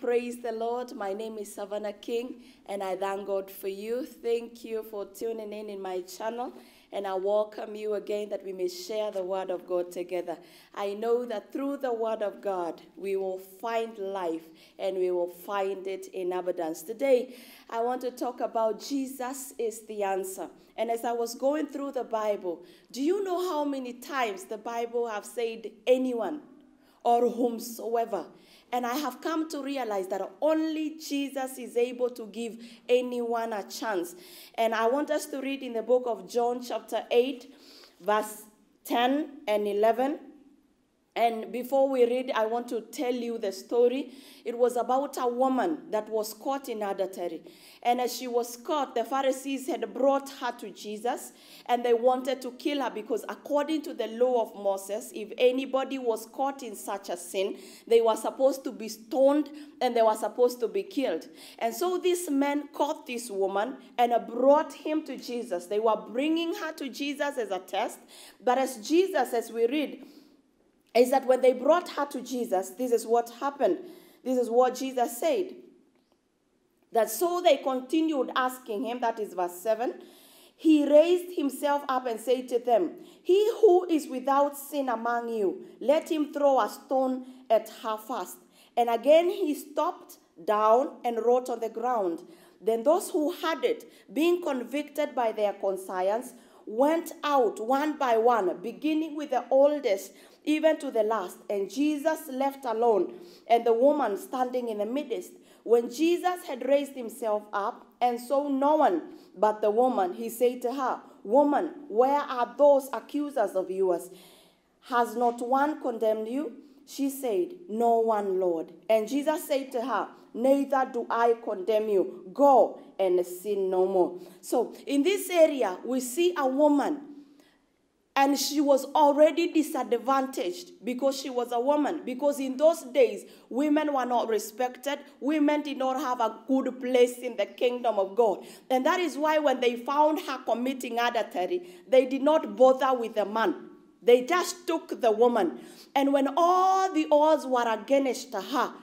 Praise the Lord. My name is Savannah King, and I thank God for you. Thank you for tuning in in my channel, and I welcome you again that we may share the Word of God together. I know that through the Word of God, we will find life and we will find it in abundance. Today, I want to talk about Jesus is the answer. And as I was going through the Bible, do you know how many times the Bible have said anyone or whomsoever? And I have come to realize that only Jesus is able to give anyone a chance. And I want us to read in the book of John, chapter 8, verse 10 and 11. And before we read, I want to tell you the story. It was about a woman that was caught in adultery. And as she was caught, the Pharisees had brought her to Jesus and they wanted to kill her because, according to the law of Moses, if anybody was caught in such a sin, they were supposed to be stoned and they were supposed to be killed. And so this man caught this woman and brought him to Jesus. They were bringing her to Jesus as a test. But as Jesus, as we read, is that when they brought her to Jesus, this is what happened. This is what Jesus said. That so they continued asking him, that is verse 7. He raised himself up and said to them, He who is without sin among you, let him throw a stone at her first. And again he stopped down and wrote on the ground. Then those who had it, being convicted by their conscience, went out one by one, beginning with the oldest even to the last. And Jesus left alone, and the woman standing in the midst. When Jesus had raised himself up and saw no one but the woman, he said to her, Woman, where are those accusers of yours? Has not one condemned you? She said, No one, Lord. And Jesus said to her, Neither do I condemn you. Go and sin no more. So, in this area, we see a woman and she was already disadvantaged because she was a woman. Because in those days, women were not respected. Women did not have a good place in the kingdom of God. And that is why when they found her committing adultery, they did not bother with the man. They just took the woman. And when all the odds were against her,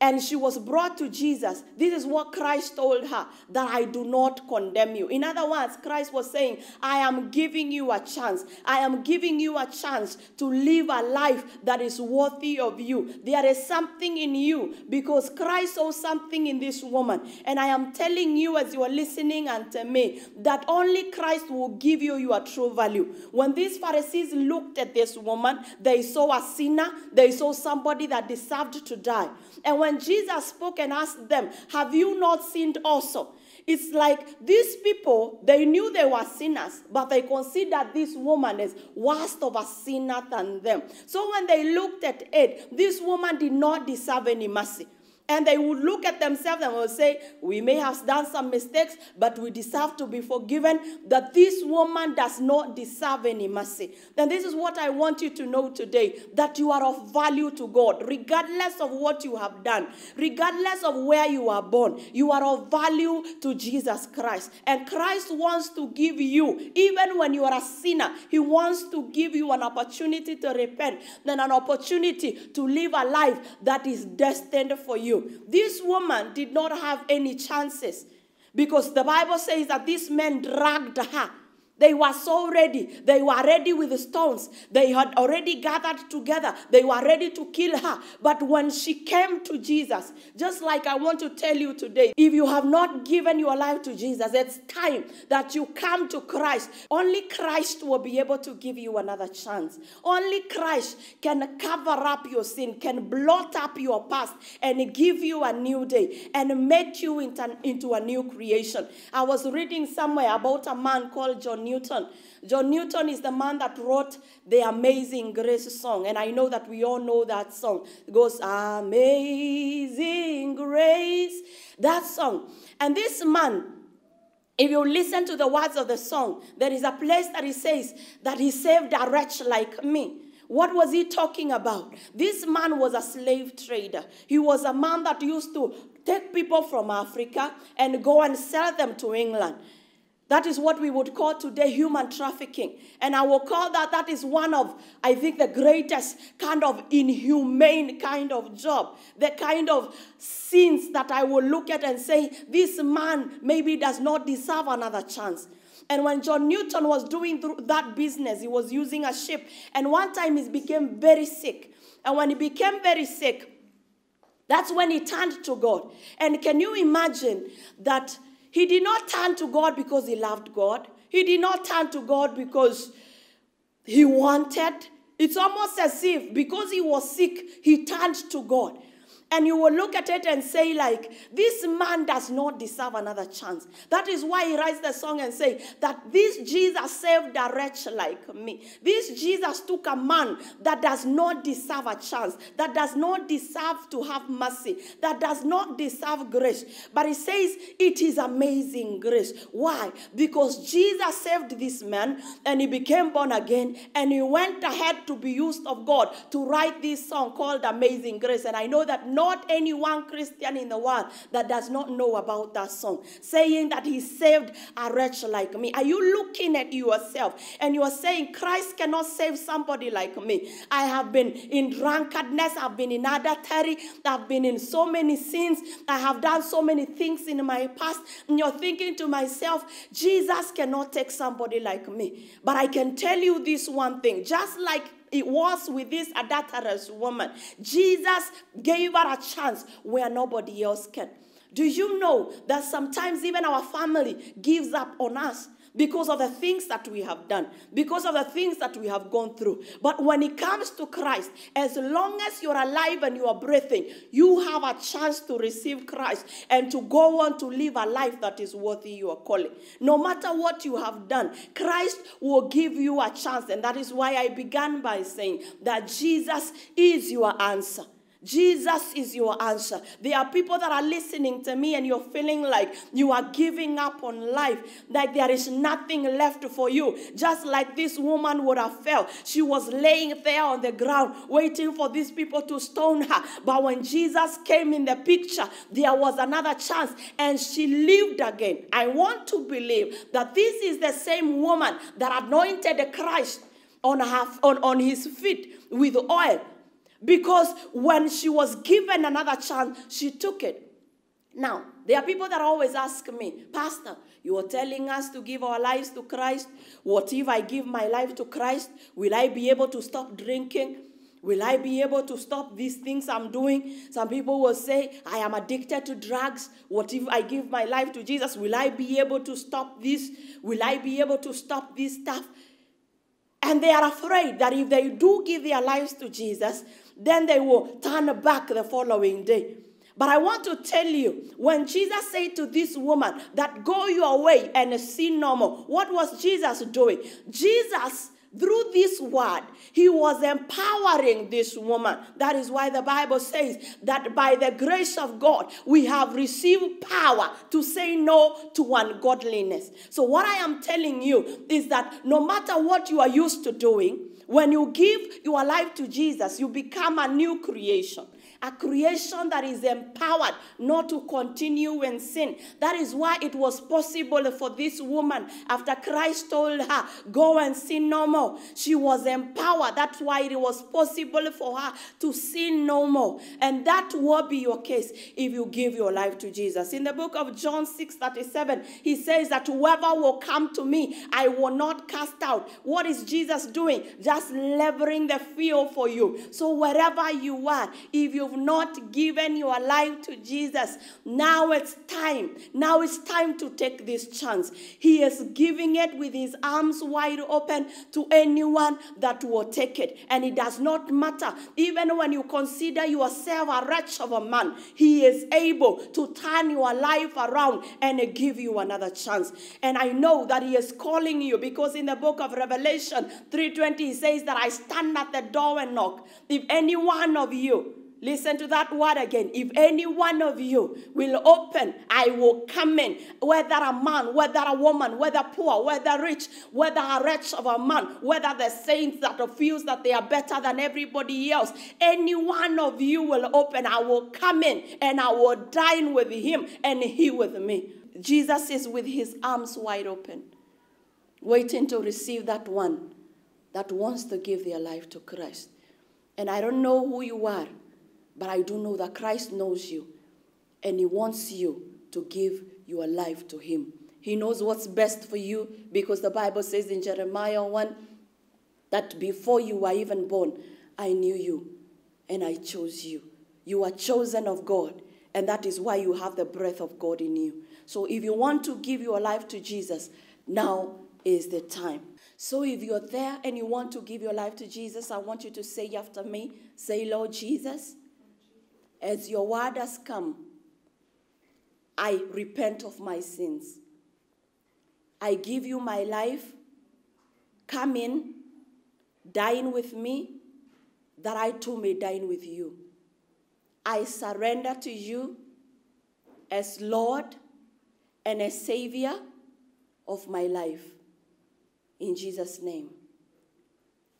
and she was brought to Jesus. This is what Christ told her that I do not condemn you. In other words, Christ was saying, I am giving you a chance. I am giving you a chance to live a life that is worthy of you. There is something in you because Christ saw something in this woman. And I am telling you, as you are listening unto me, that only Christ will give you your true value. When these Pharisees looked at this woman, they saw a sinner, they saw somebody that deserved to die. And when when Jesus spoke and asked them, Have you not sinned also? It's like these people, they knew they were sinners, but they considered this woman as worse of a sinner than them. So when they looked at it, this woman did not deserve any mercy. And they would look at themselves and will say, We may have done some mistakes, but we deserve to be forgiven. That this woman does not deserve any mercy. Then this is what I want you to know today that you are of value to God, regardless of what you have done, regardless of where you are born, you are of value to Jesus Christ. And Christ wants to give you, even when you are a sinner, He wants to give you an opportunity to repent, then an opportunity to live a life that is destined for you. This woman did not have any chances because the Bible says that this man dragged her they were so ready. They were ready with the stones. They had already gathered together. They were ready to kill her. But when she came to Jesus, just like I want to tell you today, if you have not given your life to Jesus, it's time that you come to Christ. Only Christ will be able to give you another chance. Only Christ can cover up your sin, can blot up your past, and give you a new day and make you into, into a new creation. I was reading somewhere about a man called John Newton. John Newton is the man that wrote the Amazing Grace song. And I know that we all know that song. It goes, Amazing Grace. That song. And this man, if you listen to the words of the song, there is a place that he says that he saved a wretch like me. What was he talking about? This man was a slave trader. He was a man that used to take people from Africa and go and sell them to England. That is what we would call today human trafficking. And I will call that, that is one of, I think, the greatest kind of inhumane kind of job. The kind of sins that I will look at and say, this man maybe does not deserve another chance. And when John Newton was doing that business, he was using a ship. And one time he became very sick. And when he became very sick, that's when he turned to God. And can you imagine that he did not turn to God because he loved God. He did not turn to God because he wanted. It's almost as if because he was sick, he turned to God. And you will look at it and say, like, this man does not deserve another chance. That is why he writes the song and say that this Jesus saved a wretch like me. This Jesus took a man that does not deserve a chance, that does not deserve to have mercy, that does not deserve grace. But he says it is amazing grace. Why? Because Jesus saved this man and he became born again and he went ahead to be used of God to write this song called Amazing Grace. And I know that not any one Christian in the world that does not know about that song, saying that he saved a wretch like me. Are you looking at yourself and you are saying, Christ cannot save somebody like me? I have been in drunkenness, I've been in adultery, I've been in so many sins, I have done so many things in my past. And you're thinking to myself, Jesus cannot take somebody like me. But I can tell you this one thing just like it was with this adulterous woman. Jesus gave her a chance where nobody else can. Do you know that sometimes even our family gives up on us? because of the things that we have done, because of the things that we have gone through. But when it comes to Christ, as long as you're alive and you are breathing, you have a chance to receive Christ and to go on to live a life that is worthy your calling. No matter what you have done, Christ will give you a chance. And that is why I began by saying that Jesus is your answer. Jesus is your answer. There are people that are listening to me and you're feeling like you are giving up on life, like there is nothing left for you. Just like this woman would have felt. She was laying there on the ground waiting for these people to stone her. But when Jesus came in the picture, there was another chance and she lived again. I want to believe that this is the same woman that anointed Christ on, her, on, on his feet with oil because when she was given another chance, she took it. Now, there are people that always ask me, Pastor, you are telling us to give our lives to Christ. What if I give my life to Christ? Will I be able to stop drinking? Will I be able to stop these things I'm doing? Some people will say, I am addicted to drugs. What if I give my life to Jesus? Will I be able to stop this? Will I be able to stop this stuff? And they are afraid that if they do give their lives to Jesus, then they will turn back the following day. But I want to tell you, when Jesus said to this woman that go your way and sin no more, what was Jesus doing? Jesus this word, he was empowering this woman. That is why the Bible says that by the grace of God, we have received power to say no to ungodliness. So, what I am telling you is that no matter what you are used to doing, when you give your life to Jesus, you become a new creation a creation that is empowered not to continue in sin. That is why it was possible for this woman, after Christ told her, Go and sin no more, she was empowered. That's why it was possible for her to sin no more. And that will be your case if you give your life to Jesus. In the book of John 6 37, he says that whoever will come to me, I will not cast out. What is Jesus doing? Just leveling the field for you. So wherever you are, if you you've not given your life to Jesus, now it's time. Now it's time to take this chance. He is giving it with his arms wide open to anyone that will take it. And it does not matter. Even when you consider yourself a wretch of a man, he is able to turn your life around and give you another chance. And I know that he is calling you because in the book of Revelation 3.20, he says that I stand at the door and knock. If any one of you Listen to that word again. If any one of you will open, I will come in. Whether a man, whether a woman, whether poor, whether rich, whether a wretch of a man, whether the saints that feels that they are better than everybody else, any one of you will open. I will come in and I will dine with him and he with me. Jesus is with his arms wide open, waiting to receive that one that wants to give their life to Christ. And I don't know who you are. But I do know that Christ knows you and He wants you to give your life to Him. He knows what's best for you because the Bible says in Jeremiah 1 that before you were even born, I knew you and I chose you. You are chosen of God, and that is why you have the breath of God in you. So if you want to give your life to Jesus, now is the time. So if you're there and you want to give your life to Jesus, I want you to say after me, say, Lord Jesus, as your word has come, I repent of my sins. I give you my life. Come in, dine with me, that I too may dine with you. I surrender to you as Lord and as Savior of my life. In Jesus' name.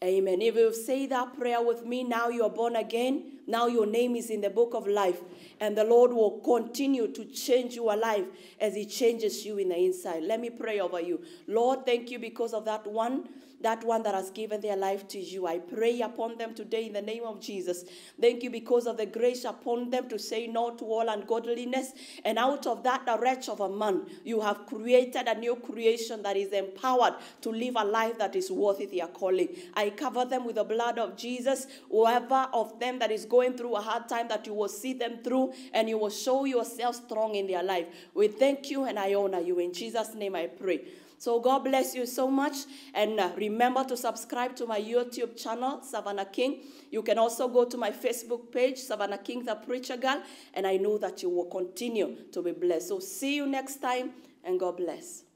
Amen. If you say that prayer with me now, you are born again now your name is in the book of life, and the Lord will continue to change your life as He changes you in the inside. Let me pray over you. Lord, thank you because of that one that one that has given their life to you. I pray upon them today in the name of Jesus. Thank you because of the grace upon them to say no to all ungodliness. And out of that, the wretch of a man, you have created a new creation that is empowered to live a life that is worthy their calling. I cover them with the blood of Jesus. Whoever of them that is going going through a hard time, that you will see them through and you will show yourself strong in their life. We thank you and I honor you. In Jesus' name I pray. So God bless you so much. And uh, remember to subscribe to my YouTube channel, Savannah King. You can also go to my Facebook page, Savannah King, the Preacher Girl. And I know that you will continue to be blessed. So see you next time and God bless.